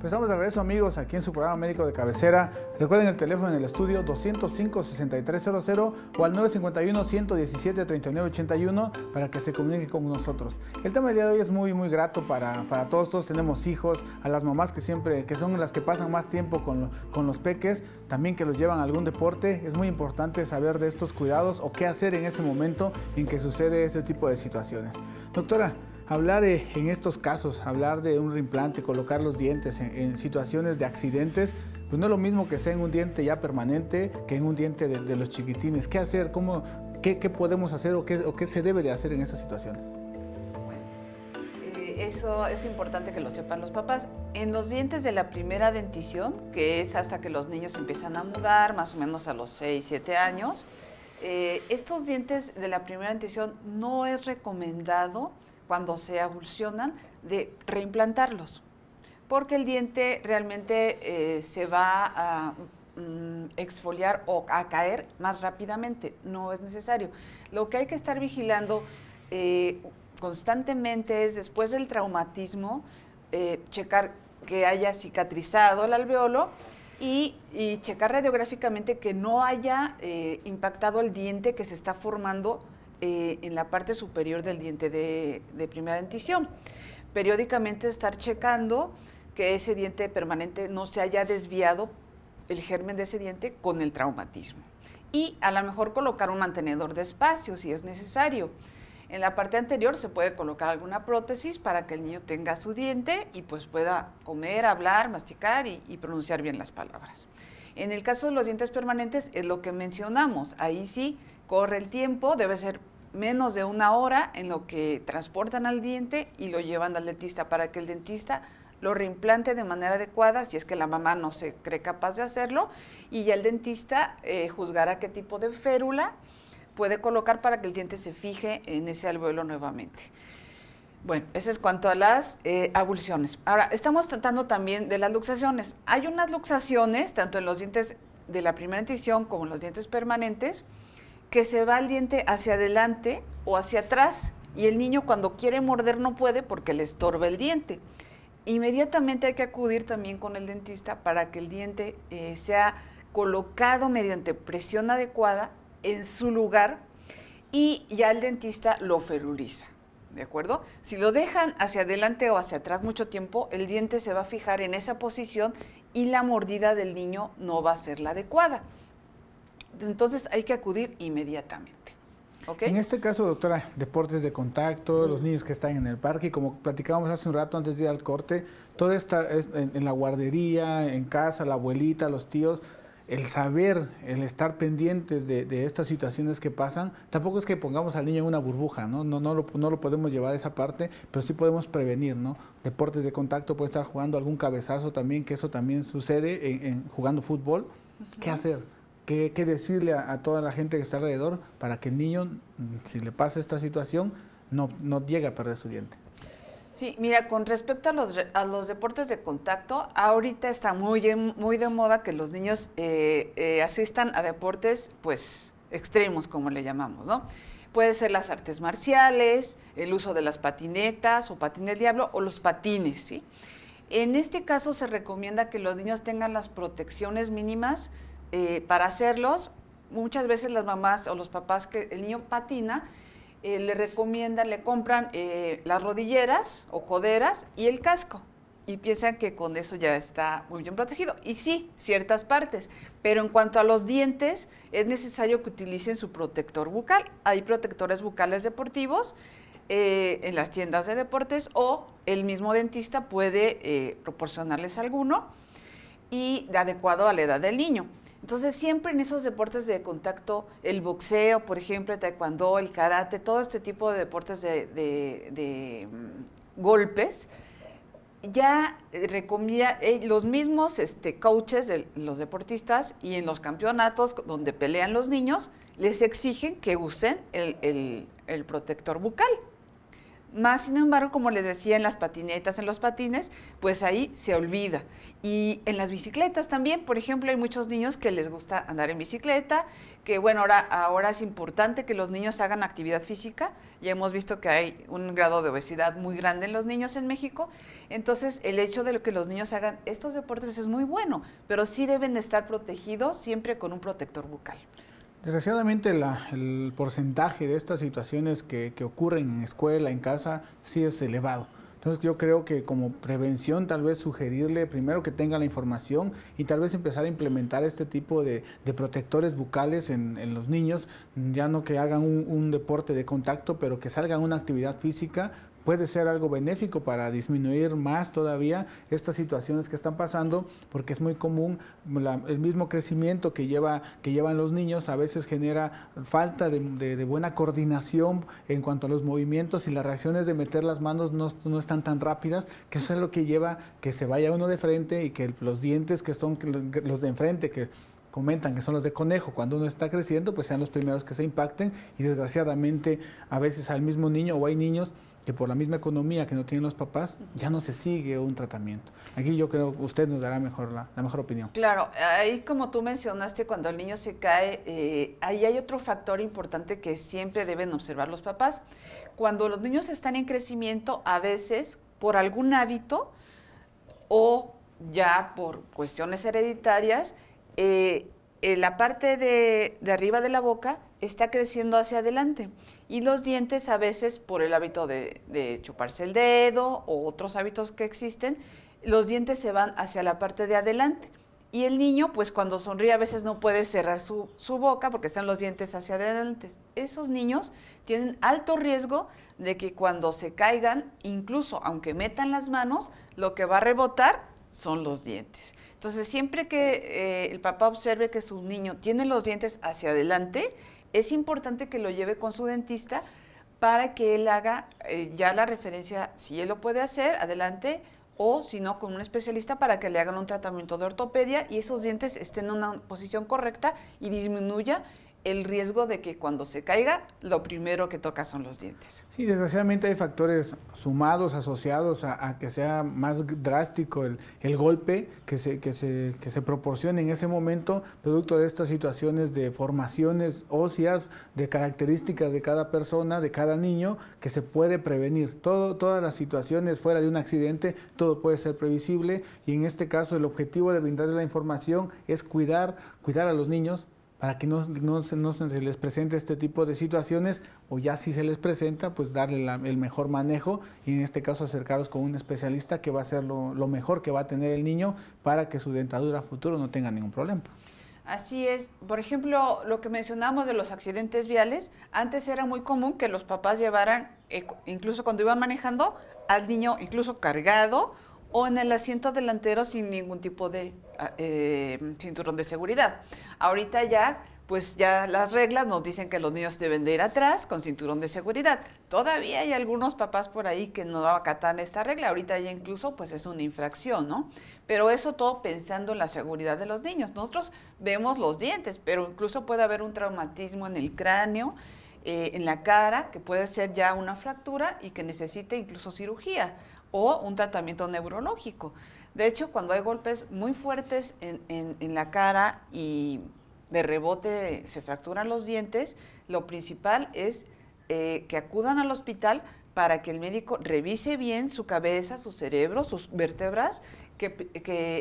Pues estamos de regreso amigos aquí en su programa médico de cabecera. Recuerden el teléfono en el estudio 205-6300 o al 951-117-3981 para que se comuniquen con nosotros. El tema del día de hoy es muy muy grato para, todos, todos tenemos hijos, a las mamás que siempre, que son las que pasan más tiempo con, los peques, también que los llevan a algún deporte. Es muy importante saber de estos cuidados o qué hacer en ese momento en que sucede ese tipo de situaciones. Doctora, hablar eh, en estos casos, hablar de un reimplante, colocar los dientes en situaciones de accidentes, pues no es lo mismo que sea en un diente ya permanente que en un diente de, los chiquitines. ¿Qué hacer? ¿Cómo, qué, podemos hacer o qué, se debe de hacer en esas situaciones? Eh, eso es importante que lo sepan los papás. En los dientes de la primera dentición, que es hasta que los niños empiezan a mudar, más o menos a los 6, 7 años, eh, estos dientes de la primera dentición no es recomendado cuando se abulsionan de reimplantarlos porque el diente realmente eh, se va a mm, exfoliar o a caer más rápidamente, no es necesario. Lo que hay que estar vigilando eh, constantemente es después del traumatismo, eh, checar que haya cicatrizado el alveolo y, checar radiográficamente que no haya impactado el diente que se está formando en la parte superior del diente de, de, primera dentición. Periódicamente estar checando que ese diente permanente no se haya desviado el germen de ese diente con el traumatismo. Y a lo mejor colocar un mantenedor de espacio si es necesario. En la parte anterior se puede colocar alguna prótesis para que el niño tenga su diente y pues pueda comer, hablar, masticar y, y pronunciar bien las palabras. En el caso de los dientes permanentes es lo que mencionamos. Ahí sí corre el tiempo, debe ser menos de una hora en lo que transportan al diente y lo llevan al dentista para que el dentista lo reimplante de manera adecuada, si es que la mamá no se cree capaz de hacerlo, y ya el dentista eh, juzgará qué tipo de férula puede colocar para que el diente se fije en ese alveolo nuevamente. Bueno, eso es cuanto a las eh, abulsiones. Ahora, estamos tratando también de las luxaciones. Hay unas luxaciones, tanto en los dientes de la primera dentición como en los dientes permanentes, que se va el diente hacia adelante o hacia atrás y el niño cuando quiere morder no puede porque le estorba el diente. Inmediatamente hay que acudir también con el dentista para que el diente eh, sea colocado mediante presión adecuada en su lugar y ya el dentista lo feruliza. ¿De acuerdo? Si lo dejan hacia adelante o hacia atrás mucho tiempo, el diente se va a fijar en esa posición y la mordida del niño no va a ser la adecuada. Entonces hay que acudir inmediatamente. En este caso, doctora, deportes de contacto, los niños que están en el parque, como platicábamos hace un rato antes de ir al corte, todo está en, la guardería, en casa, la abuelita, los tíos, el saber, el estar pendientes de, estas situaciones que pasan, tampoco es que pongamos al niño en una burbuja, ¿no? No, no, lo, podemos llevar a esa parte, pero sí podemos prevenir, ¿no? Deportes de contacto, puede estar jugando algún cabezazo también, que eso también sucede en, jugando fútbol. ¿Qué hacer? qué, decirle a, toda la gente que está alrededor para que el niño, mm, si le pasa esta situación, no, no llegue a perder su diente. Sí, mira, con respecto a los, a los deportes de contacto, ahorita está muy, muy de moda que los niños eh, eh, asistan a deportes, pues, extremos, como le llamamos, ¿no? Puede ser las artes marciales, el uso de las patinetas o patines diablo o los patines, ¿sí? En este caso se recomienda que los niños tengan las protecciones mínimas eh, para hacerlos, muchas veces las mamás o los papás que el niño patina, eh, le recomiendan, le compran eh, las rodilleras o coderas y el casco. Y piensan que con eso ya está muy bien protegido. Y sí, ciertas partes. Pero en cuanto a los dientes, es necesario que utilicen su protector bucal. Hay protectores bucales deportivos en las tiendas de deportes o el mismo dentista puede proporcionarles alguno y de adecuado a la edad del niño. Entonces siempre en esos deportes de contacto, el boxeo, por ejemplo, el taekwondo, el karate, todo este tipo de deportes de, mm, golpes, ya eh, recomienda, eh, los mismos este, coaches de los deportistas y en los campeonatos donde pelean los niños, les exigen que usen el protector bucal. Más sin embargo, como les decía, en las patinetas, en los patines, pues ahí se olvida. Y en las bicicletas también, por ejemplo, hay muchos niños que les gusta andar en bicicleta, que bueno, ahora, ahora es importante que los niños hagan actividad física. Ya hemos visto que hay un grado de obesidad muy grande en los niños en México. Entonces, el hecho de que los niños hagan estos deportes es muy bueno, pero sí deben estar protegidos siempre con un protector bucal. Desgraciadamente el porcentaje de estas situaciones que, ocurren en escuela, en casa, sí es elevado. Entonces yo creo que como prevención tal vez sugerirle primero que tenga la información y tal vez empezar a implementar este tipo de, protectores bucales en, los niños, ya no que hagan un, deporte de contacto, pero que salgan una actividad física puede ser algo benéfico para disminuir más todavía estas situaciones que están pasando, porque es muy común el mismo crecimiento que, lleva, que llevan los niños a veces genera falta de, buena coordinación en cuanto a los movimientos y las reacciones de meter las manos no, no, están tan rápidas, que eso es lo que lleva que se vaya uno de frente y que los dientes que son los de enfrente, que comentan que son los de conejo, cuando uno está creciendo, pues sean los primeros que se impacten y desgraciadamente a veces al mismo niño o hay niños que por la misma economía que no tienen los papás, ya no se sigue un tratamiento. Aquí yo creo que usted nos dará mejor la, mejor opinión. Claro, ahí como tú mencionaste, cuando el niño se cae, eh, ahí hay otro factor importante que siempre deben observar los papás. Cuando los niños están en crecimiento, a veces por algún hábito o ya por cuestiones hereditarias, eh, eh, la parte de arriba de la boca está creciendo hacia adelante. Y los dientes a veces, por el hábito de, chuparse el dedo o otros hábitos que existen, los dientes se van hacia la parte de adelante. Y el niño, pues cuando sonríe a veces no puede cerrar su, boca porque están los dientes hacia adelante. Esos niños tienen alto riesgo de que cuando se caigan, incluso aunque metan las manos, lo que va a rebotar son los dientes. Entonces, siempre que eh, el papá observe que su niño tiene los dientes hacia adelante, es importante que lo lleve con su dentista para que él haga eh, ya la referencia, si él lo puede hacer, adelante, o si no, con un especialista para que le hagan un tratamiento de ortopedia y esos dientes estén en una posición correcta y disminuya el riesgo de que cuando se caiga, lo primero que toca son los dientes. Sí, desgraciadamente hay factores sumados, asociados a, que sea más drástico el, golpe que se, que se, se proporcione en ese momento, producto de estas situaciones de formaciones óseas, de características de cada persona, de cada niño, que se puede prevenir. Todo, todas las situaciones fuera de un accidente, todo puede ser previsible y en este caso el objetivo de brindarle la información es cuidar, cuidar a los niños, para que no, se les presente este tipo de situaciones o ya si se les presenta, pues darle el mejor manejo y en este caso acercaros con un especialista que va a ser lo, mejor que va a tener el niño para que su dentadura futuro no tenga ningún problema. Así es. Por ejemplo, lo que mencionamos de los accidentes viales, antes era muy común que los papás llevaran, eh, incluso cuando iban manejando, al niño incluso cargado o en el asiento delantero sin ningún tipo de ah, eh, cinturón de seguridad. Ahorita ya, pues ya las reglas nos dicen que los niños deben de ir atrás con cinturón de seguridad. Todavía hay algunos papás por ahí que no acatan esta regla. Ahorita ya incluso, pues es una infracción, ¿no? Pero eso todo pensando en la seguridad de los niños. Nosotros vemos los dientes, pero incluso puede haber un traumatismo en el cráneo. Eh, en la cara, que puede ser ya una fractura y que necesite incluso cirugía o un tratamiento neurológico. De hecho, cuando hay golpes muy fuertes en, la cara y de rebote se fracturan los dientes, lo principal es eh, que acudan al hospital para que el médico revise bien su cabeza, su cerebro, sus vértebras, que,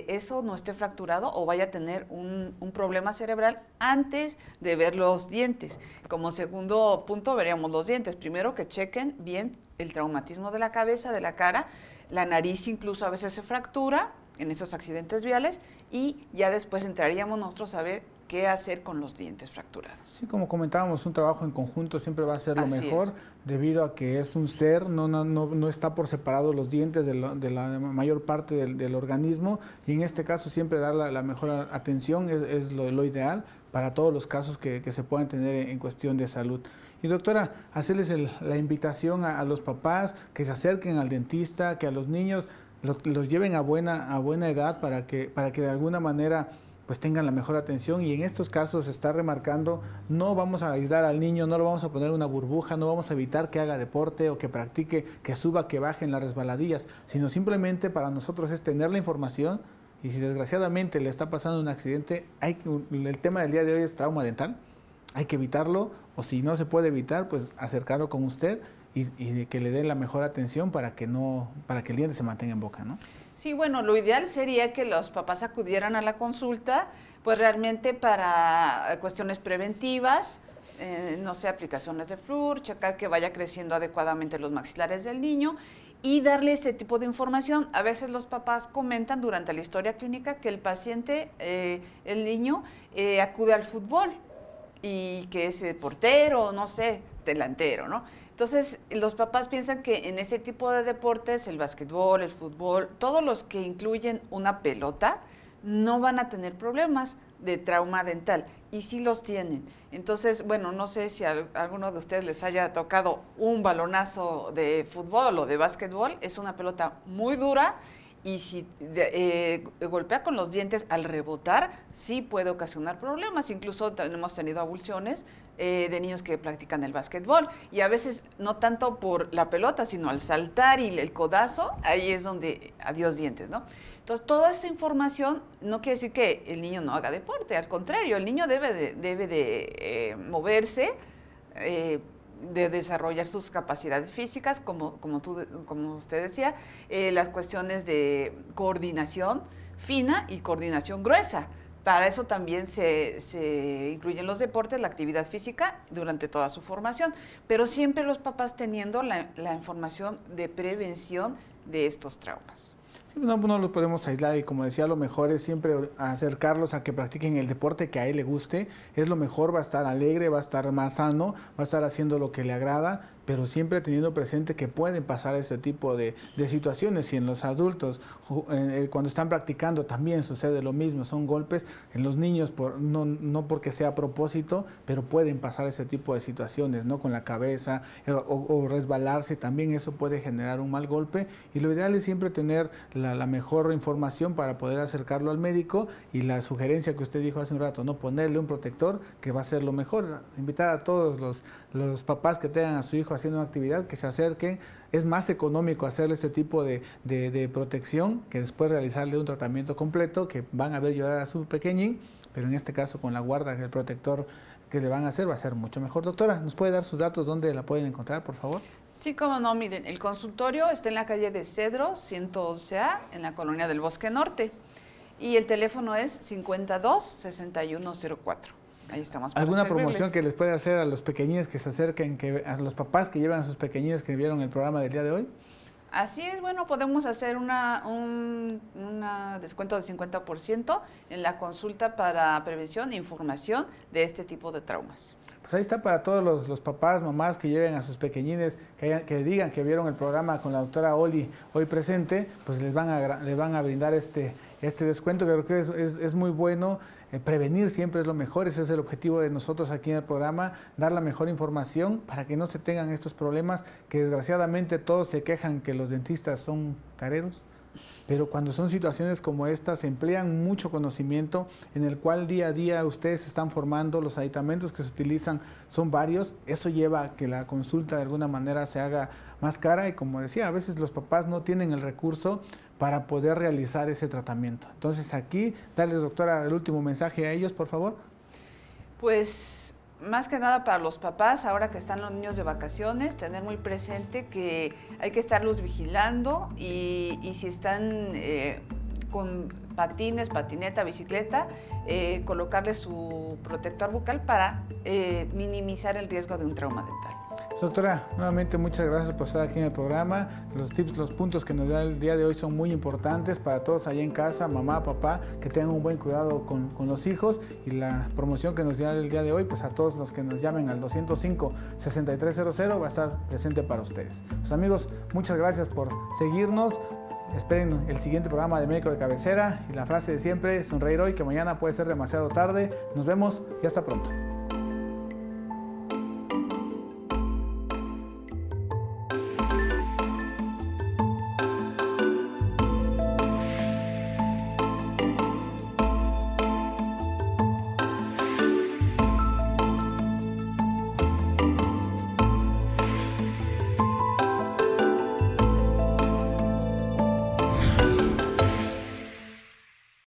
eso no esté fracturado o vaya a tener un, un, problema cerebral antes de ver los dientes. Como segundo punto veríamos los dientes. Primero que chequen bien el traumatismo de la cabeza, de la cara, la nariz incluso a veces se fractura en esos accidentes viales y ya después entraríamos nosotros a ver qué hacer con los dientes fracturados. Sí, como comentábamos, un trabajo en conjunto siempre va a ser lo mejor, debido a que es un ser, no, no, no está por separado los dientes de, la, mayor parte del, organismo, y en este caso siempre dar la, mejor atención es, lo, ideal para todos los casos que, se puedan tener en, cuestión de salud. Y doctora, hacerles la invitación a, los papás que se acerquen al dentista, que a los niños los, lleven a buena, a buena edad para que, para que de alguna manera pues tengan la mejor atención y en estos casos está remarcando, no vamos a aislar al niño, no lo vamos a poner en una burbuja, no vamos a evitar que haga deporte o que practique, que suba, que baje en las resbaladillas, sino simplemente para nosotros es tener la información y si desgraciadamente le está pasando un accidente, hay, el tema del día de hoy es trauma dental, hay que evitarlo o si no se puede evitar, pues acercarlo con usted y, que le dé la mejor atención para que no para que el diente se mantenga en boca, ¿no? Sí, bueno, lo ideal sería que los papás acudieran a la consulta, pues realmente para eh, cuestiones preventivas, eh, no sé, aplicaciones de flúor, checar que vaya creciendo adecuadamente los maxilares del niño y darle ese tipo de información. A veces los papás comentan durante la historia clínica que el paciente, eh, el niño, acude al fútbol y que es portero, no sé, delantero, ¿no? Entonces, los papás piensan que en ese tipo de deportes, el básquetbol, el fútbol, todos los que incluyen una pelota, no van a tener problemas de trauma dental y sí los tienen. Entonces, bueno, no sé si a alguno de ustedes les haya tocado un balonazo de fútbol o de básquetbol, es una pelota muy dura y si eh, golpea con los dientes al rebotar, sí puede ocasionar problemas. Incluso hemos tenido abulsiones eh, de niños que practican el básquetbol y a veces no tanto por la pelota, sino al saltar y el codazo, ahí es donde adiós dientes, ¿no? Entonces, toda esa información no quiere decir que el niño no haga deporte, al contrario, el niño debe de, debe de eh, moverse eh, de desarrollar sus capacidades físicas, como, como, usted decía, eh, las cuestiones de coordinación fina y coordinación gruesa. Para eso también se, incluyen los deportes, la actividad física durante toda su formación, pero siempre los papás teniendo la información de prevención de estos traumas. Pues, no, pues, no los podemos aislar y como decía, lo mejor es siempre acercarlos a que practiquen el deporte que a él le guste. Es lo mejor, va a estar alegre, va a estar más sano, va a estar haciendo lo que le agrada pero siempre teniendo presente que pueden pasar este tipo de, situaciones y en los adultos eh, cuando están practicando también sucede lo mismo, son golpes en los niños por, no, no porque sea a propósito, pero pueden pasar ese tipo de situaciones, ¿no? Con la cabeza eh, o, resbalarse, también eso puede generar un mal golpe y lo ideal es siempre tener la, la mejor información para poder acercarlo al médico y la sugerencia que usted dijo hace un rato, no ponerle un protector que va a ser lo mejor. Invitar a todos los, los papás que tengan a su hijo haciendo una actividad, que se acerquen. Es más económico hacerle ese tipo de, protección que después realizarle un tratamiento completo, que van a ver llorar a su pequeñín, pero en este caso con la guarda, que el protector que le van a hacer va a ser mucho mejor. Doctora, ¿nos puede dar sus datos dónde la pueden encontrar, por favor? Sí, como no, miren, el consultorio está en la calle de Cedro, 111A, en la colonia del Bosque Norte. Y el teléfono es 52 6104 estamos. ¿Alguna promoción que les puede hacer a los pequeñines que se acerquen, que, a los papás que llevan a sus pequeñines que vieron el programa del día de hoy? Así es, bueno, podemos hacer una, un descuento de 50% en la consulta para prevención e información de este tipo de traumas. Pues ahí está para todos los, los papás, mamás que lleven a sus pequeñines, que, digan que vieron el programa con la doctora Oli hoy presente, pues les van a, les van a brindar este, este descuento, creo que es, muy bueno. Eh, prevenir siempre es lo mejor, ese es el objetivo de nosotros aquí en el programa, dar la mejor información para que no se tengan estos problemas que desgraciadamente todos se quejan que los dentistas son careros. Pero cuando son situaciones como estas, se emplean mucho conocimiento en el cual día a día ustedes están formando, los aditamentos que se utilizan son varios, eso lleva a que la consulta de alguna manera se haga más cara y como decía, a veces los papás no tienen el recurso para poder realizar ese tratamiento. Entonces aquí, dale doctora, el último mensaje a ellos, por favor. Pues más que nada para los papás, ahora que están los niños de vacaciones, tener muy presente que hay que estarlos vigilando y, si están eh, con patines, patineta, bicicleta, eh, colocarles su protector bucal para eh, minimizar el riesgo de un trauma dental. Doctora, nuevamente muchas gracias por estar aquí en el programa. Los tips, los puntos que nos da el día de hoy son muy importantes para todos allá en casa, mamá, papá, que tengan un buen cuidado con, los hijos y la promoción que nos da el día de hoy, pues a todos los que nos llamen al 205-6300 va a estar presente para ustedes. Pues, amigos, muchas gracias por seguirnos. Esperen el siguiente programa de Médico de Cabecera y la frase de siempre, sonreír hoy que mañana puede ser demasiado tarde. Nos vemos y hasta pronto.